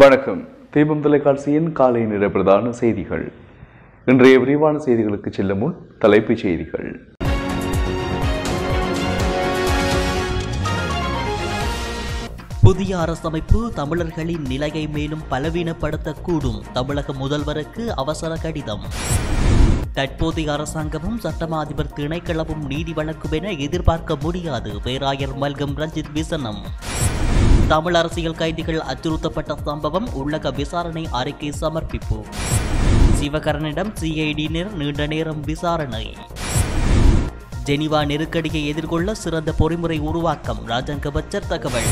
வணக்கம் தீபம் தொலைக்காட்சியின் காலை நிற பிரதான செய்திகள் இன்றைய விரிவான செய்திகளுக்கு செல்லும் முன் தலைப்புச் செய்திகள் புதிய அரசமைப்பு தமிழர்களின் நிலையை மேலும் பலவீனப்படுத்தக்கூடும் தமிழக முதல்வருக்கு அவசர கடிதம் தற்போதைய அரசாங்கமும் சட்டமா அதிபர் திணைக்களவும் நீதி வழங்கும் என எதிர்பார்க்க முடியாது பேராயர் மல்கம் ரஞ்சித் விசனம் தமிழ் அரசியல் கைதிகள் அச்சுறுத்தப்பட்ட சம்பவம் உள்ளக விசாரணை அறிக்கை சமர்ப்பிப்பு சிவகரனிடம் சிஐடியினர் நீண்ட நேரம் விசாரணை ஜெனிவா நெருக்கடியை எதிர்கொள்ள சிறந்த பொறிமுறை உருவாக்கம் ராஜங்கபச்சர் தகவல்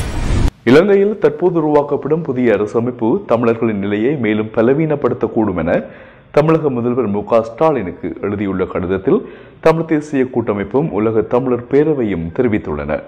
இலங்கையில் தற்போது உருவாக்கப்படும் புதிய அரசமைப்பு தமிழர்களின் நிலையை மேலும் பலவீனப்படுத்தக்கூடும் என தமிழக முதல்வர் மு க ஸ்டாலினுக்கு எழுதியுள்ள கடிதத்தில் தமிழ் தேசிய கூட்டமைப்பும் உலக தமிழர் பேரவையும் தெரிவித்துள்ளன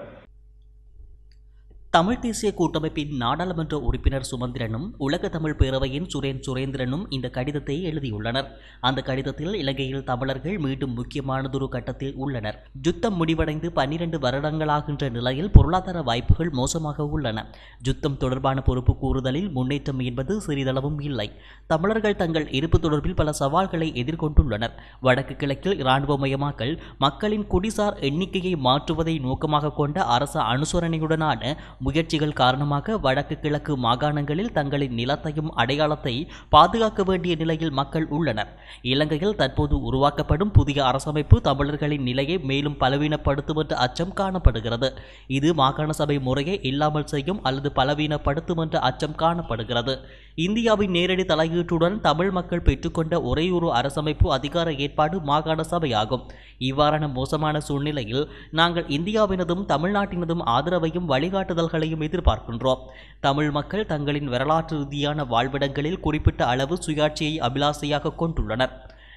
தமிழ் தேசிய கூட்டமைப்பின் நாடாளுமன்ற உறுப்பினர் சுமந்திரனும் உலக தமிழ் பேரவையின் சுரேன் சுரேந்திரனும் இந்த கடிதத்தை எழுதியுள்ளனர் அந்த கடிதத்தில் இலங்கையில் தமிழர்கள் மீண்டும் முக்கியமானதொரு கட்டத்தில் உள்ளனர் யுத்தம் முடிவடைந்து பன்னிரண்டு வருடங்களாகின்ற நிலையில் பொருளாதார வாய்ப்புகள் மோசமாக உள்ளன யுத்தம் தொடர்பான பொறுப்பு கூறுதலில் முன்னேற்றம் என்பது சிறிதளவும் இல்லை தமிழர்கள் தங்கள் இருப்பு தொடர்பில் பல சவால்களை எதிர்கொண்டுள்ளனர் வடக்கு கிழக்கில் இராணுவமயமாக்கல் மக்களின் குடிசார் எண்ணிக்கையை மாற்றுவதை நோக்கமாக கொண்ட அரச அனுசரணையுடனான முயற்சிகள் காரணமாக வடக்கு கிழக்கு மாகாணங்களில் தங்களின் நிலத்தையும் அடையாளத்தை பாதுகாக்க வேண்டிய நிலையில் மக்கள் உள்ளனர் இலங்கையில் தற்போது உருவாக்கப்படும் புதிய அரசமைப்பு தமிழர்களின் நிலையை மேலும் பலவீனப்படுத்தும் என்ற அச்சம் காணப்படுகிறது இது மாகாண சபை முறையை இல்லாமல் செய்யும் அல்லது பலவீனப்படுத்தும் என்ற அச்சம் காணப்படுகிறது இந்தியாவின் நேரடி தலையீட்டுடன் தமிழ் மக்கள் பெற்றுக்கொண்ட ஒரு அரசமைப்பு அதிகார ஏற்பாடு மாகாண சபையாகும் இவ்வாறான மோசமான சூழ்நிலையில் நாங்கள் இந்தியாவினதும் தமிழ்நாட்டினதும் ஆதரவையும் வழிகாட்டுதல்களையும் எதிர்பார்க்கின்றோம் தமிழ் மக்கள் தங்களின் வரலாற்று ரீதியான வாழ்விடங்களில் குறிப்பிட்ட அளவு சுயாட்சியை அபிலாசையாக கொண்டுள்ளனர்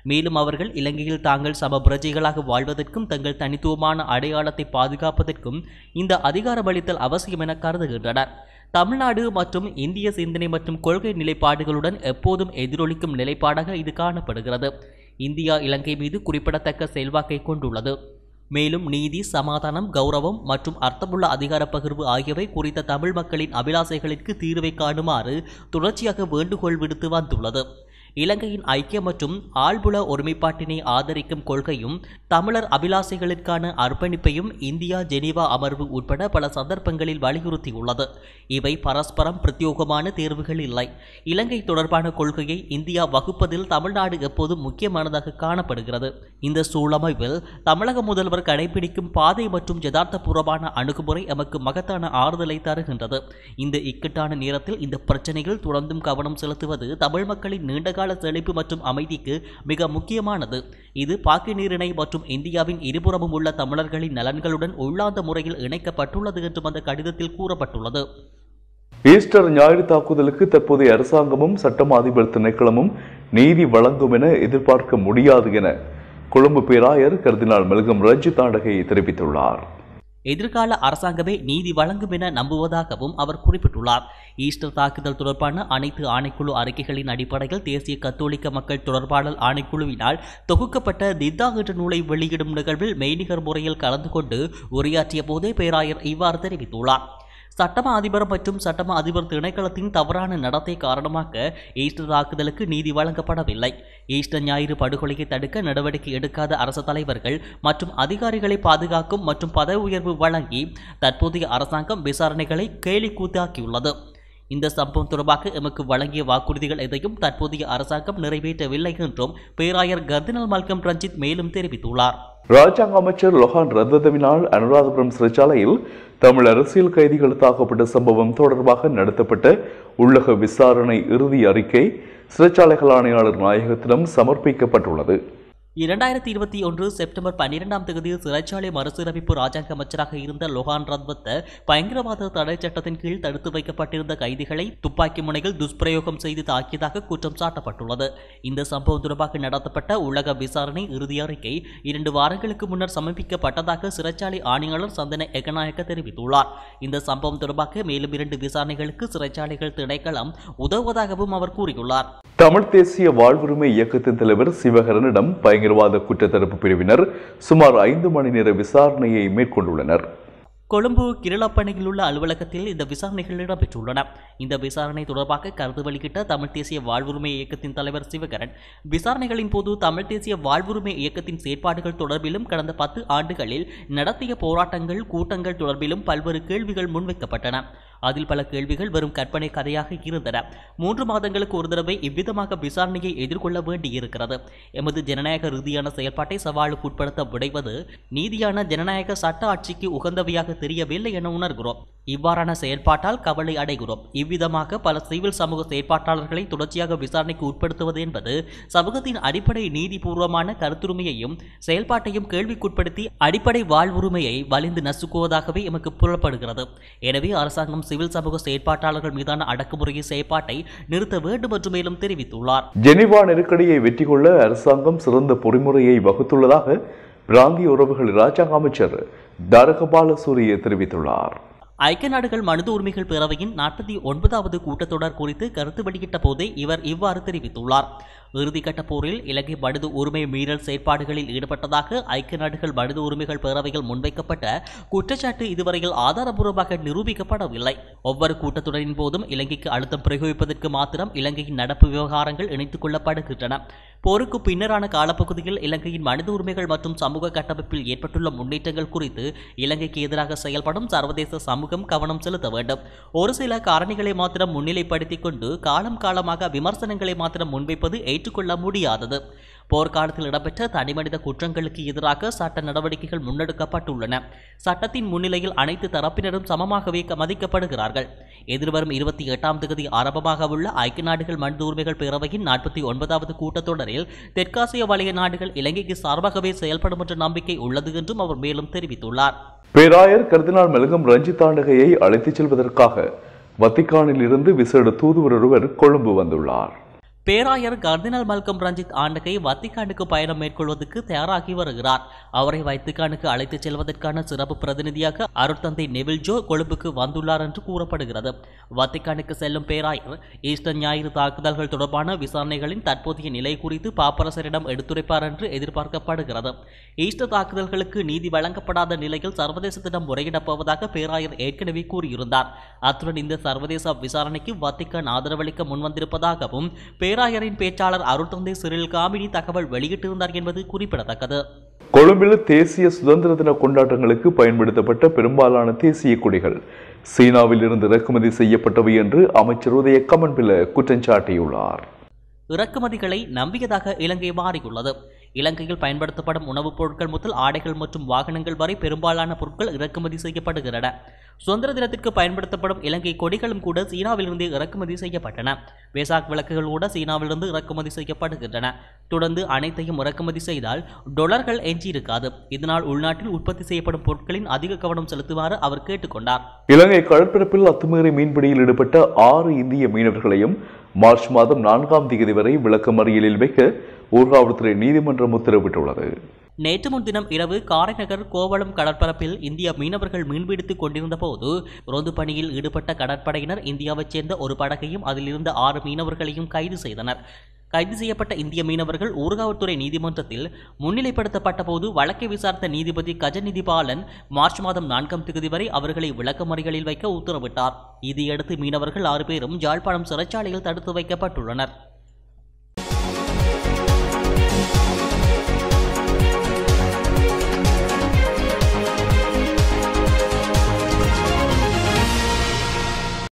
மேலும் அவர்கள் இலங்கையில் தாங்கள் சம பிரஜைகளாக வாழ்வதற்கும் தங்கள் தனித்துவமான அடையாளத்தை பாதுகாப்பதற்கும் இந்த அதிகாரமளித்தல் அவசியம் என கருதுகின்றனர் தமிழ்நாடு மற்றும் இந்திய சிந்தனை மற்றும் கொள்கை நிலைப்பாடுகளுடன் எப்போதும் எதிரொலிக்கும் நிலைப்பாடாக இது காணப்படுகிறது இந்தியா இலங்கை மீது குறிப்பிடத்தக்க செல்வாக்கை கொண்டுள்ளது மேலும் நீதி சமாதானம் கௌரவம் மற்றும் அர்த்தமுள்ள அதிகார பகிர்வு ஆகியவை குறித்த தமிழ் மக்களின் அபிலாசைகளுக்கு தீர்வை காணுமாறு தொடர்ச்சியாக வேண்டுகோள் விடுத்து வந்துள்ளது இலங்கையின் ஐக்கிய மற்றும் ஆழ்புல ஒருமைப்பாட்டினை ஆதரிக்கும் கொள்கையும் தமிழர் அபிலாசைகளுக்கான அர்ப்பணிப்பையும் இந்தியா ஜெனீவா அமர்வு உட்பட பல சந்தர்ப்பங்களில் வலியுறுத்தியுள்ளது இவை பரஸ்பரம் பிரத்யோகமான தேர்வுகள் இல்லை இலங்கை தொடர்பான கொள்கையை இந்தியா வகுப்பதில் தமிழ்நாடு எப்போதும் முக்கியமானதாக காணப்படுகிறது இந்த சூழமைவில் தமிழக முதல்வர் கடைபிடிக்கும் பாதை மற்றும் யதார்த்தபூர்வமான அணுகுமுறை எமக்கு மகத்தான ஆறுதலை தருகின்றது இந்த இக்கட்டான நேரத்தில் இந்த பிரச்சனைகள் தொடர்ந்தும் கவனம் செலுத்துவது தமிழ் மக்களின் நீண்டகால எதிர்கால செழிப்பு மற்றும் அமைதிக்கு மிக முக்கியமானது இது பாக்கிநீரிணை மற்றும் இந்தியாவின் இருபுறமும் உள்ள தமிழர்களின் நலன்களுடன் உள்ளாந்த முறையில் இணைக்கப்பட்டுள்ளது என்றும் அந்த கடிதத்தில் கூறப்பட்டுள்ளது ஈஸ்டர் ஞாயிறு தாக்குதலுக்கு தற்போதைய அரசாங்கமும் சட்டம் அதிபர் திணைக்களமும் நீதி வழங்கும் என எதிர்பார்க்க முடியாது என கொழும்பு பேராயர் கருதினால் மெழுகம் ரஞ்சித் ஆண்டகை தெரிவித்துள்ளார் எதிர்கால அரசாங்கமே நீதி வழங்கும் என நம்புவதாகவும் அவர் குறிப்பிட்டுள்ளார் ஈஸ்டர் தாக்குதல் தொடர்பான அனைத்து ஆணைக்குழு அறிக்கைகளின் அடிப்படையில் தேசிய கத்தோலிக்க மக்கள் தொடர்பாளர் ஆணைக்குழுவினால் தொகுக்கப்பட்ட தித்தா என்ற நூலை வெளியிடும் நிகழ்வில் மெய்நிகர் முறையில் கலந்து கொண்டு உரையாற்றிய போதே பேராயர் இவ்வாறு தெரிவித்துள்ளார் சட்டம அதிபர் மற்றும் சட்டமா அதிபர் திணைக்களத்தின் தவறான நடத்தை காரணமாக ஈஸ்டர் தாக்குதலுக்கு நீதி வழங்கப்படவில்லை ஈஸ்டர் ஞாயிறு படுகொலையை தடுக்க நடவடிக்கை எடுக்காத அரசு தலைவர்கள் மற்றும் அதிகாரிகளை பாதுகாக்கும் மற்றும் பதவி உயர்வு வழங்கி தற்போதைய அரசாங்கம் விசாரணைகளை கேலி கூத்தாக்கியுள்ளது இந்த சம்பவம் தொடர்பாக எமக்கு வழங்கிய வாக்குறுதிகள் எதையும் தற்போதைய அரசாங்கம் நிறைவேற்றவில்லை என்றும் பேராயர் கர்தினல் மல்கம் ரஞ்சித் மேலும் தெரிவித்துள்ளார் ராஜாங்க அமைச்சர் லொஹான் ரத்ததவினால் அனுராதபுரம் சிறைச்சாலையில் தமிழ் அரசியல் கைதிகள் தாக்கப்பட்ட சம்பவம் தொடர்பாக நடத்தப்பட்ட உள்ளக விசாரணை இறுதி அறிக்கை சிறைச்சாலைகள் ஆணையாளர் நாயகத்திடம் சமர்ப்பிக்கப்பட்டுள்ளது இரண்டாயிரத்தி இருபத்தி ஒன்று செப்டம்பர் பன்னிரெண்டாம் தேதி சிறைச்சாலை மறுசீரமைப்பு ராஜாங்க அமைச்சராக இருந்த லொஹான் ரத்வத்த பயங்கரவாத தடை சட்டத்தின் கீழ் தடுத்து வைக்கப்பட்டிருந்த கைதிகளை துப்பாக்கி முனையில் துஷ்பிரயோகம் செய்து தாக்கியதாக குற்றம் சாட்டப்பட்டுள்ளது இந்த சம்பவம் தொடர்பாக நடத்தப்பட்ட உலக விசாரணை இறுதி அறிக்கை இரண்டு வாரங்களுக்கு முன்னர் சமர்ப்பிக்கப்பட்டதாக சிறைச்சாலை ஆணையாளர் சந்தன எகநாயக்க தெரிவித்துள்ளார் இந்த சம்பவம் தொடர்பாக மேலும் இரண்டு விசாரணைகளுக்கு சிறைச்சாலைகள் திணைக்களம் உதவுவதாகவும் அவர் கூறியுள்ளார் தமிழ் தேசிய வாழ்வுரிமை இயக்கத்தின் தலைவர் சிவகரனிடம் பயன் பயங்கரவாத குற்றத்தடுப்பு பிரிவினர் சுமார் ஐந்து மணி நேர விசாரணையை மேற்கொண்டுள்ளனர் கொழும்பு கிரிலாப்பணியில் உள்ள அலுவலகத்தில் இந்த விசாரணைகள் இடம்பெற்றுள்ளன இந்த விசாரணை தொடர்பாக கருத்து வெளியிட்ட தமிழ் தேசிய வாழ்வுரிமை இயக்கத்தின் தலைவர் சிவகரன் விசாரணைகளின் போது தமிழ் தேசிய வாழ்வுரிமை இயக்கத்தின் செயற்பாடுகள் தொடர்பிலும் கடந்த பத்து ஆண்டுகளில் நடத்திய போராட்டங்கள் கூட்டங்கள் தொடர்பிலும் பல்வேறு கேள்விகள் முன்வைக்கப்பட்டன அதில் பல கேள்விகள் வரும் கற்பனை கதையாக இருந்தன மூன்று மாதங்களுக்கு ஒரு தடவை இவ்விதமாக விசாரணையை எதிர்கொள்ள வேண்டியிருக்கிறது எமது ஜனநாயக ரீதியான செயல்பாட்டை சவாலுக்கு உட்படுத்த விடைவது நீதியான ஜனநாயக சட்ட ஆட்சிக்கு உகந்தவையாக தெரியவில்லை என உணர்கிறோம் இவ்வாறான செயல்பாட்டால் கவலை அடைகிறோம் இவ்விதமாக பல சிவில் சமூக செயற்பாட்டாளர்களை தொடர்ச்சியாக விசாரணைக்கு உட்படுத்துவது என்பது சமூகத்தின் அடிப்படை நீதிபூர்வமான கருத்துரிமையையும் செயல்பாட்டையும் கேள்விக்குட்படுத்தி அடிப்படை வாழ்வுரிமையை வலிந்து நசுக்குவதாகவே எமக்கு புலப்படுகிறது எனவே அரசாங்கம் சிவில் சமூக செயற்பாட்டாளர்கள் மீதான அடக்குமுறையை செயற்பாட்டை நிறுத்த வேண்டும் என்று மேலும் தெரிவித்துள்ளார் ஜெனிவா நெருக்கடியை வெற்றி கொள்ள அரசாங்கம் சிறந்த பொறிமுறையை வகுத்துள்ளதாக பிராந்திய உறவுகள் இராஜாங்க அமைச்சர் தாரகபால சூரிய தெரிவித்துள்ளார் ஐக்கிய நாடுகள் மனித உரிமைகள் பேரவையின் நாற்பத்தி ஒன்பதாவது கூட்டத்தொடர் குறித்து கருத்து வெளியிட்ட போதே இவர் இவ்வாறு தெரிவித்துள்ளார் இறுதிக்கட்ட போரில் இலங்கை மனித உரிமை மீறல் செயற்பாடுகளில் ஈடுபட்டதாக ஐக்கிய நாடுகள் மனித உரிமைகள் பேரவையில் முன்வைக்கப்பட்ட குற்றச்சாட்டு இதுவரையில் ஆதாரபூர்வமாக நிரூபிக்கப்படவில்லை ஒவ்வொரு கூட்டத்தொடரின் போதும் இலங்கைக்கு அழுத்தம் பிரயோகிப்பதற்கு மாத்திரம் இலங்கையின் நடப்பு விவகாரங்கள் இணைத்துக் கொள்ளப்படுகின்றன போருக்கு பின்னரான காலப்பகுதியில் இலங்கையின் மனித உரிமைகள் மற்றும் சமூக கட்டமைப்பில் ஏற்பட்டுள்ள முன்னேற்றங்கள் குறித்து இலங்கைக்கு எதிராக செயல்படும் சர்வதேச சமூகம் கவனம் செலுத்த வேண்டும் ஒரு சில காரணிகளை மாத்திரம் முன்னிலைப்படுத்திக் கொண்டு காலம் காலமாக விமர்சனங்களை மாத்திரம் முன்வைப்பது ஏற்றுக்கொள்ள முடியாதது போர்க்காலத்தில் இடம்பெற்ற தனிமனித குற்றங்களுக்கு எதிராக சட்ட நடவடிக்கைகள் முன்னெடுக்கப்பட்டுள்ளன சட்டத்தின் முன்னிலையில் அனைத்து தரப்பினரும் சமமாகவே மதிக்கப்படுகிறார்கள் எதிர்வரும் இருபத்தி எட்டாம் தேதி ஆரம்பமாக உள்ள ஐக்கிய நாடுகள் மனித உரிமைகள் பேரவையின் நாற்பத்தி ஒன்பதாவது கூட்டத்தொடரில் தெற்காசிய வலய நாடுகள் இலங்கைக்கு சார்பாகவே செயல்படும் என்ற நம்பிக்கை உள்ளது என்றும் அவர் மேலும் தெரிவித்துள்ளார் பேராயர் கருதினால் மெழுகும் ரஞ்சித் தாண்டகையை அழைத்துச் செல்வதற்காக வத்திக்கானில் இருந்து விசேட தூதுவர் ஒருவர் கொழும்பு வந்துள்ளார் பேராயர் கர்தினல் மல்கம் ரஞ்சித் ஆண்டகை வத்திகானுக்கு பயணம் மேற்கொள்வதற்கு தயாராகி வருகிறார் அவரை வைத்திக்கானுக்கு அழைத்துச் செல்வதற்கான சிறப்பு பிரதிநிதியாக அருட்தந்தை நெவில்ஜோ கொழும்புக்கு வந்துள்ளார் என்று கூறப்படுகிறது வத்திகானுக்கு செல்லும் பேராயர் ஈஸ்டர் ஞாயிறு தாக்குதல்கள் தொடர்பான விசாரணைகளின் தற்போதைய நிலை குறித்து பாப்பரசரிடம் எடுத்துரைப்பார் என்று எதிர்பார்க்கப்படுகிறது ஈஸ்டர் தாக்குதல்களுக்கு நீதி வழங்கப்படாத நிலையில் சர்வதேசத்திடம் முறையிடப் போவதாக பேராயர் ஏற்கனவே கூறியிருந்தார் அத்துடன் இந்த சர்வதேச விசாரணைக்கு வத்திகான் ஆதரவளிக்க முன்வந்திருப்பதாகவும் பேராயரின் பேச்சாளர் அருட்தந்தை சிறில் காமினி தகவல் வெளியிட்டிருந்தார் என்பது குறிப்பிடத்தக்கது கொழும்பில் தேசிய சுதந்திர தின கொண்டாட்டங்களுக்கு பயன்படுத்தப்பட்ட பெரும்பாலான தேசிய கொடிகள் சீனாவில் இருந்து இறக்குமதி செய்யப்பட்டவை என்று அமைச்சர் உதய கமன்பில குற்றம் சாட்டியுள்ளார் இறக்குமதிகளை நம்பியதாக இலங்கை மாறியுள்ளது இலங்கையில் பயன்படுத்தப்படும் உணவுப் பொருட்கள் முதல் ஆடைகள் மற்றும் வாகனங்கள் வரை பெரும்பாலான பொருட்கள் இறக்குமதி செய்யப்படுகின்றன சுதந்திர தினத்திற்கு பயன்படுத்தப்படும் இலங்கை கொடிகளும் கூட சீனாவிலிருந்து இறக்குமதி செய்யப்பட்டன வேசாக் விளக்குகள் கூட சீனாவிலிருந்து இறக்குமதி செய்யப்படுகின்றன தொடர்ந்து அனைத்தையும் இறக்குமதி செய்தால் டொலர்கள் எஞ்சியிருக்காது இதனால் உள்நாட்டில் உற்பத்தி செய்யப்படும் பொருட்களின் அதிக கவனம் செலுத்துமாறு அவர் கேட்டுக்கொண்டார் இலங்கை கடற்பரப்பில் அத்துமீறி மீன்பிடியில் ஈடுபட்ட ஆறு இந்திய மீனவர்களையும் மார்ச் மாதம் நான்காம் தேதி வரை மறியலில் வைக்க ஊர்காவல்துறை நீதிமன்றம் உத்தரவிட்டுள்ளது நேற்று முன்தினம் இரவு காரைநகர் கோவளம் கடற்பரப்பில் இந்திய மீனவர்கள் மீன்பிடித்துக் கொண்டிருந்த போது ரோந்து பணியில் ஈடுபட்ட கடற்படையினர் இந்தியாவைச் சேர்ந்த ஒரு படகையும் அதிலிருந்த ஆறு மீனவர்களையும் கைது செய்தனர் கைது செய்யப்பட்ட இந்திய மீனவர்கள் ஊர்காவல்துறை நீதிமன்றத்தில் முன்னிலைப்படுத்தப்பட்ட போது வழக்கை விசாரித்த நீதிபதி கஜநிதிபாலன் மார்ச் மாதம் நான்காம் தேதி வரை அவர்களை விளக்கமறிகளில் வைக்க உத்தரவிட்டார் இதையடுத்து மீனவர்கள் ஆறு பேரும் ஜாழ்ப்பாணம் சிறைச்சாலையில் தடுத்து வைக்கப்பட்டுள்ளனர்